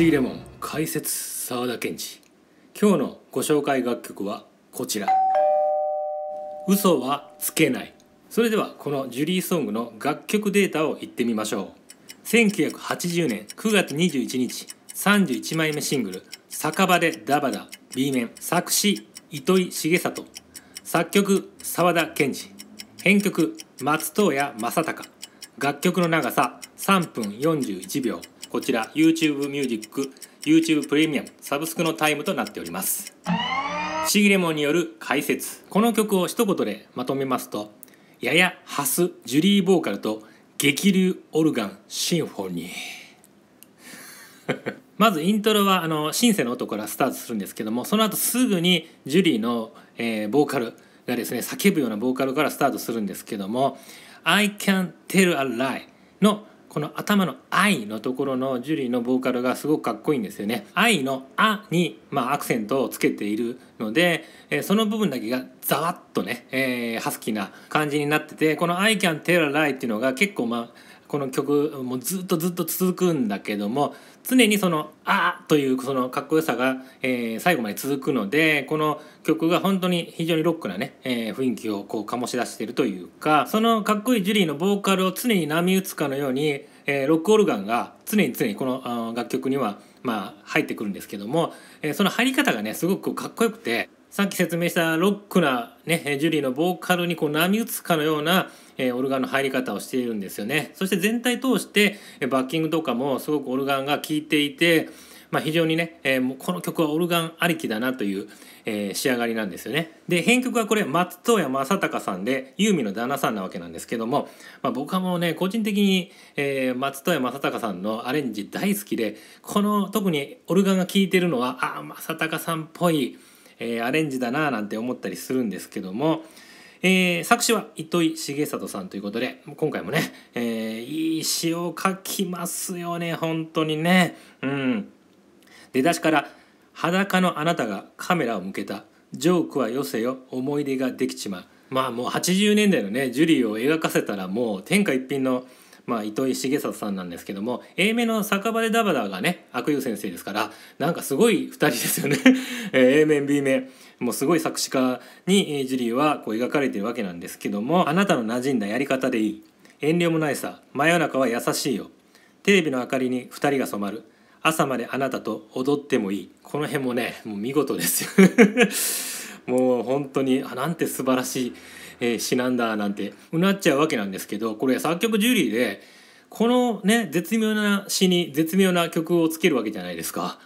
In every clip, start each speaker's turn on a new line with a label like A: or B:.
A: シーレモン解説沢田健二今日のご紹介楽曲はこちら嘘はつけないそれではこのジュリーソングの楽曲データをいってみましょう1980年9月21日31枚目シングル「酒場でダバダ」B 面作詞糸井重里作曲沢田健二編曲松任谷正隆楽曲の長さ3分41秒こちら YouTube ミュージック YouTube プレミアムサブスクのタイムとなっておりますシギレモンによる解説この曲を一言でまとめますとややハスジュリーボーカルと激流オルガンシンフォニー まずイントロはあのシンセの音からスタートするんですけどもその後すぐにジュリーの、えー、ボーカルがですね叫ぶようなボーカルからスタートするんですけども「I can tell a lie」のこの頭の「愛」のところのジュリーのボーカルがすごくかっこいいんですよね。愛の「あ」に、まあ、アクセントをつけているので、えー、その部分だけがざわっとね、えー、ハスキーな感じになっててこの「I can tell a lie」っていうのが結構まあこの曲もうずっとずっと続くんだけども常にその「あ」というそのかっこよさが、えー、最後まで続くのでこの曲が本当に非常にロックなね、えー、雰囲気をこう醸し出してるというかそのかっこいいジュリーのボーカルを常に波打つかのように、えー、ロックオルガンが常に常にこの楽曲にはまあ入ってくるんですけども、えー、その入り方がねすごくかっこよくてさっき説明したロックな、ね、ジュリーのボーカルにこう波打つかのような、えオルガンの入り方をしているんですよねそして全体通してバッキングとかもすごくオルガンが効いていて、まあ、非常にね、えもうこの曲はオルガンありきだなという、え仕上がりなんですよねで編曲はこれ松任谷正隆さんでユーミンの旦那さんなわけなんですけども、まあ、僕はもうね個人的に、え松任谷正隆さんのアレンジ大好きでこの特にオルガンが効いてるのはああ正隆さんっぽいえー、アレンジだななんて思ったりするんですけども、えー、作詞は糸井重里さんということで今回もね、えー、いい詩を書きますよね本当にね。うん、出だしから「裸のあなたがカメラを向けた」「ジョークはよせよ思い出ができちまう」まあもう80年代のねジュリーを描かせたらもう天下一品の「まあ、糸井重里さんなんですけども A 目の「酒場でダバダ」がね悪友先生ですからなんかすごい2人ですよね A 面 B 面もうすごい作詞家にジュリーはこう描かれてるわけなんですけども「あなたの馴染んだやり方でいい」「遠慮もないさ真夜中は優しいよ」「テレビの明かりに2人が染まる」「朝まであなたと踊ってもいい」この辺もねもう見事ですよ もう本当にあなんて素晴らしいえー、詩なんだなんてうなっちゃうわけなんですけどこれ作曲ジュリーでこのね絶妙な詩に絶妙な曲をつけるわけじゃないですか。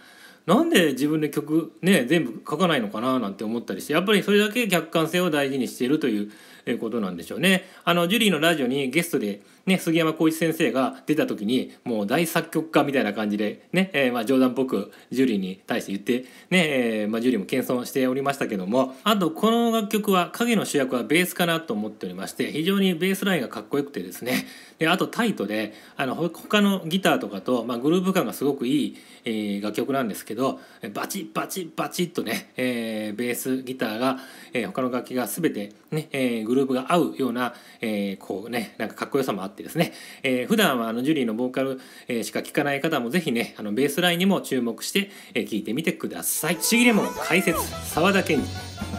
A: なんで自分で曲ね全部書かないのかななんて思ったりしてやっぱりそれだけ客観性を大事にしているということなんでしょうね。あのジュリーのラジオにゲストでね、杉山浩一先生が出た時にもう大作曲家みたいな感じでね、えー、まあ冗談っぽくジュリーに対して言ってね、えー、まあジュリーも謙遜しておりましたけどもあとこの楽曲は影の主役はベースかなと思っておりまして非常にベースラインがかっこよくてですねであとタイトであの他のギターとかと、まあ、グループ感がすごくいい、えー、楽曲なんですけどバチバチバチッとね、えー、ベースギターが、えー、他の楽器が全てね、えー、グループが合うような、えー、こうねなんかかっこよさもあってってですね、えー、普段はあのジュリーのボーカル、えしか聴かない方もぜひねあのベースラインにも注目して聴、えいてみてください。ちぎれも解説沢田健二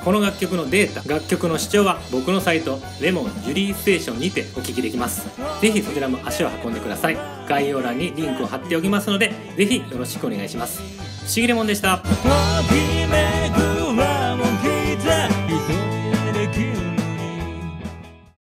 A: この楽曲のデータ楽曲の視聴は僕のサイトレモンジュリーステーションにてお聴きできますぜひそちらも足を運んでください概要欄にリンクを貼っておきますのでぜひよろしくお願いしますしぎれもんでした